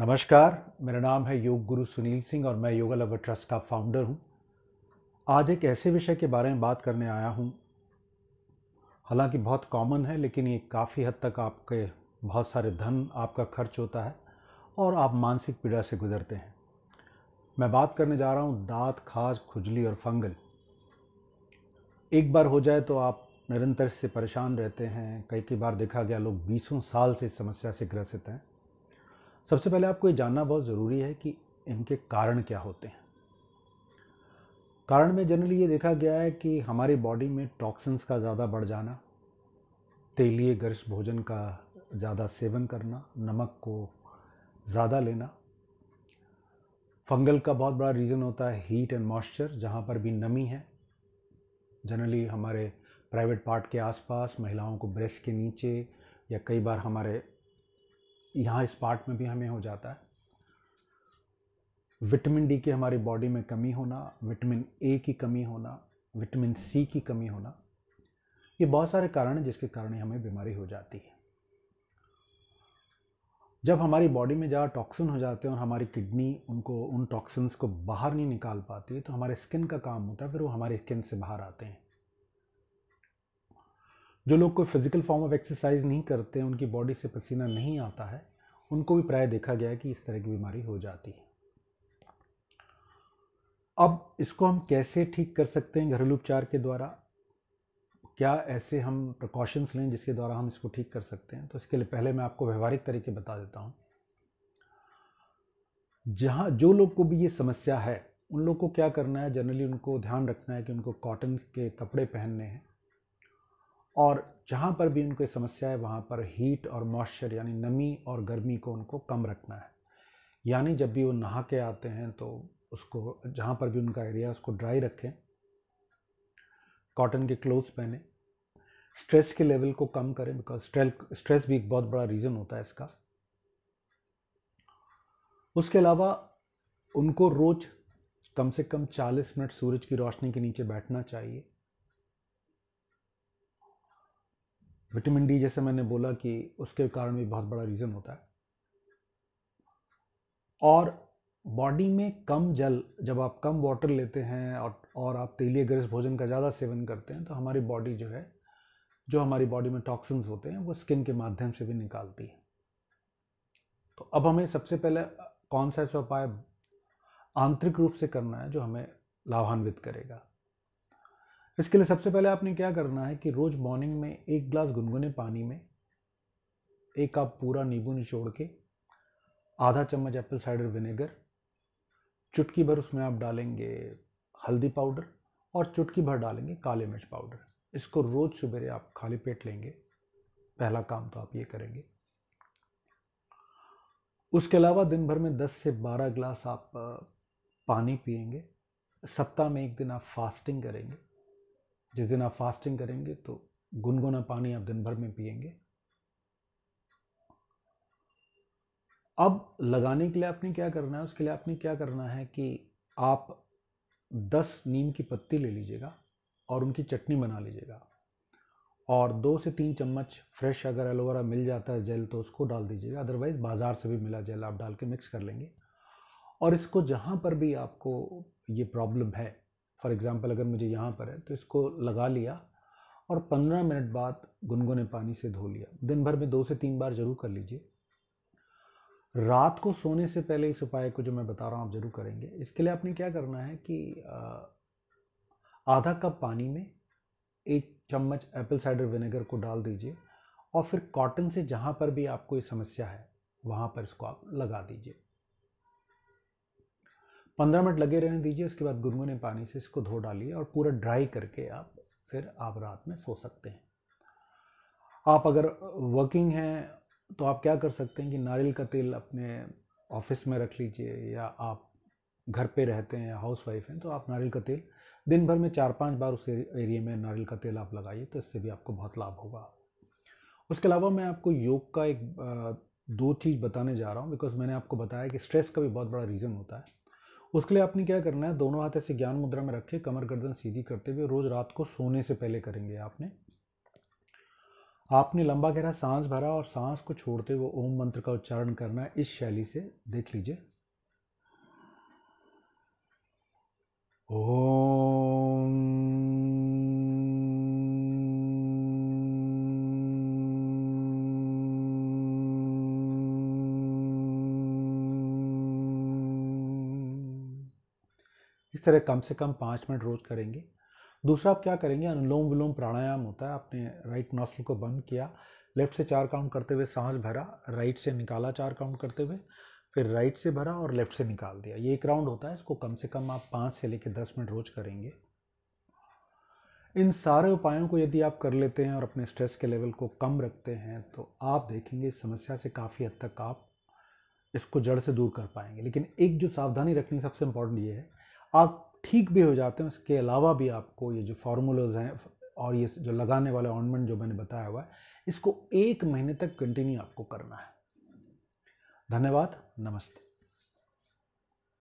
नमस्कार मेरा नाम है योग गुरु सुनील सिंह और मैं योगा लवर ट्रस्ट का फाउंडर हूँ आज एक ऐसे विषय के बारे में बात करने आया हूँ हालांकि बहुत कॉमन है लेकिन ये काफ़ी हद तक आपके बहुत सारे धन आपका खर्च होता है और आप मानसिक पीड़ा से गुजरते हैं मैं बात करने जा रहा हूँ दांत खाज खुजली और फंगल एक बार हो जाए तो आप निरंतर से परेशान रहते हैं कई कई बार देखा गया लोग बीसों साल से इस समस्या से ग्रसित हैं सबसे पहले आपको ये जानना बहुत ज़रूरी है कि इनके कारण क्या होते हैं कारण में जनरली ये देखा गया है कि हमारी बॉडी में टॉक्सिन्स का ज़्यादा बढ़ जाना तेलीय गर्ष भोजन का ज़्यादा सेवन करना नमक को ज़्यादा लेना फंगल का बहुत बड़ा रीज़न होता है हीट एंड मॉइस्चर जहाँ पर भी नमी है जनरली हमारे प्राइवेट पार्ट के आसपास महिलाओं को ब्रेस्ट के नीचे या कई बार हमारे यहाँ इस पार्ट में भी हमें हो जाता है विटामिन डी की हमारी बॉडी में कमी होना विटामिन ए की कमी होना विटामिन सी की कमी होना ये बहुत सारे कारण हैं जिसके कारण हमें बीमारी हो जाती है जब हमारी बॉडी में ज़्यादा टॉक्सिन हो जाते हैं और हमारी किडनी उनको उन टॉक्सिन्स को बाहर नहीं निकाल पाती तो हमारे स्किन का काम होता है फिर वो हमारे स्किन से बाहर आते हैं जो लोग कोई फिज़िकल फॉर्म ऑफ एक्सरसाइज नहीं करते हैं उनकी बॉडी से पसीना नहीं आता है उनको भी प्राय देखा गया है कि इस तरह की बीमारी हो जाती है अब इसको हम कैसे ठीक कर सकते हैं घरेलू उपचार के द्वारा क्या ऐसे हम प्रिकॉशंस लें जिसके द्वारा हम इसको ठीक कर सकते हैं तो इसके लिए पहले मैं आपको व्यवहारिक तरीके बता देता हूँ जहाँ जो लोग को भी ये समस्या है उन लोग को क्या करना है जनरली उनको ध्यान रखना है कि उनको कॉटन के कपड़े पहनने हैं और जहाँ पर भी उनको समस्या है वहाँ पर हीट और मॉइस्चर यानी नमी और गर्मी को उनको कम रखना है यानी जब भी वो नहा के आते हैं तो उसको जहाँ पर भी उनका एरिया उसको ड्राई रखें कॉटन के क्लोथ्स पहने स्ट्रेस के लेवल को कम करें बिकॉज स्ट्रेस स्ट्रेस भी एक बहुत बड़ा रीज़न होता है इसका उसके अलावा उनको रोज़ कम से कम 40 मिनट सूरज की रोशनी के नीचे बैठना चाहिए विटामिन डी जैसे मैंने बोला कि उसके कारण भी बहुत बड़ा रीज़न होता है और बॉडी में कम जल जब आप कम वाटर लेते हैं और और आप तेलीय ग्रस्त भोजन का ज़्यादा सेवन करते हैं तो हमारी बॉडी जो है जो हमारी बॉडी में टॉक्सिन्स होते हैं वो स्किन के माध्यम से भी निकालती है तो अब हमें सबसे पहले कौन सा ऐसा उपाय आंतरिक रूप से करना है जो हमें लाभान्वित करेगा इसके लिए सबसे पहले आपने क्या करना है कि रोज़ मॉर्निंग में एक ग्लास गुनगुने पानी में एक कप पूरा नींबू निचोड़ के आधा चम्मच एप्पल साइडर विनेगर चुटकी भर उसमें आप डालेंगे हल्दी पाउडर और चुटकी भर डालेंगे काले मिर्च पाउडर इसको रोज़ सुबेरे आप खाली पेट लेंगे पहला काम तो आप ये करेंगे उसके अलावा दिन भर में 10 से 12 गिलास आप पानी पियेंगे सप्ताह में एक दिन आप फास्टिंग करेंगे जिस दिन आप फास्टिंग करेंगे तो गुनगुना पानी आप दिन भर में पिएंगे अब लगाने के लिए आपने क्या करना है उसके लिए आपने क्या करना है कि आप 10 नीम की पत्ती ले लीजिएगा और उनकी चटनी बना लीजिएगा और दो से तीन चम्मच फ्रेश अगर एलोवेरा मिल जाता है जेल तो उसको डाल दीजिएगा अदरवाइज़ बाज़ार से भी मिला जेल आप डाल के मिक्स कर लेंगे और इसको जहाँ पर भी आपको ये प्रॉब्लम है फॉर एग्ज़ाम्पल अगर मुझे यहाँ पर है तो इसको लगा लिया और पंद्रह मिनट बाद गुनगुने पानी से धो लिया दिन भर में दो से तीन बार ज़रूर कर लीजिए रात को सोने से पहले इस उपाय को जो मैं बता रहा हूँ आप ज़रूर करेंगे इसके लिए आपने क्या करना है कि आधा कप पानी में एक चम्मच एप्पल साइडर विनेगर को डाल दीजिए और फिर कॉटन से जहाँ पर भी आपको ये समस्या है वहाँ पर इसको आप लगा दीजिए पंद्रह मिनट लगे रहने दीजिए उसके बाद गुनगुने पानी से इसको धो डालिए और पूरा ड्राई करके आप फिर आप रात में सो सकते हैं आप अगर वर्किंग हैं तो आप क्या कर सकते हैं कि नारियल का तेल अपने ऑफिस में रख लीजिए या आप घर पे रहते हैं हाउस वाइफ हैं तो आप नारियल का तेल दिन भर में चार पांच बार उस एरिया में नारियल का तेल आप लगाइए तो इससे भी आपको बहुत लाभ होगा उसके अलावा मैं आपको योग का एक दो चीज़ बताने जा रहा हूँ बिकॉज मैंने आपको बताया कि स्ट्रेस का भी बहुत बड़ा रीज़न होता है उसके लिए आपने क्या करना है दोनों हाथ ऐसे ज्ञान मुद्रा में रखे कमर गर्दन सीधी करते हुए रोज रात को सोने से पहले करेंगे आपने आपने लंबा गहरा सांस भरा और सांस को छोड़ते हुए ओम मंत्र का उच्चारण करना है इस शैली से देख लीजिए ओ इस तरह कम से कम पाँच मिनट रोज़ करेंगे दूसरा आप क्या करेंगे अनुलोम विलोम प्राणायाम होता है आपने राइट नॉस्ल को बंद किया लेफ्ट से चार काउंट करते हुए सांस भरा राइट से निकाला चार काउंट करते हुए फिर राइट से भरा और लेफ्ट से निकाल दिया ये एक राउंड होता है इसको कम से कम आप पाँच से लेकर दस मिनट रोज करेंगे इन सारे उपायों को यदि आप कर लेते हैं और अपने स्ट्रेस के लेवल को कम रखते हैं तो आप देखेंगे इस समस्या से काफ़ी हद तक आप इसको जड़ से दूर कर पाएंगे लेकिन एक जो सावधानी रखनी सबसे इम्पॉर्टेंट ये है आप ठीक भी हो जाते हैं उसके अलावा भी आपको ये जो फार्मूलाज हैं और ये जो लगाने वाले ऑर्नमेंट जो मैंने बताया हुआ है इसको एक महीने तक कंटिन्यू आपको करना है धन्यवाद नमस्ते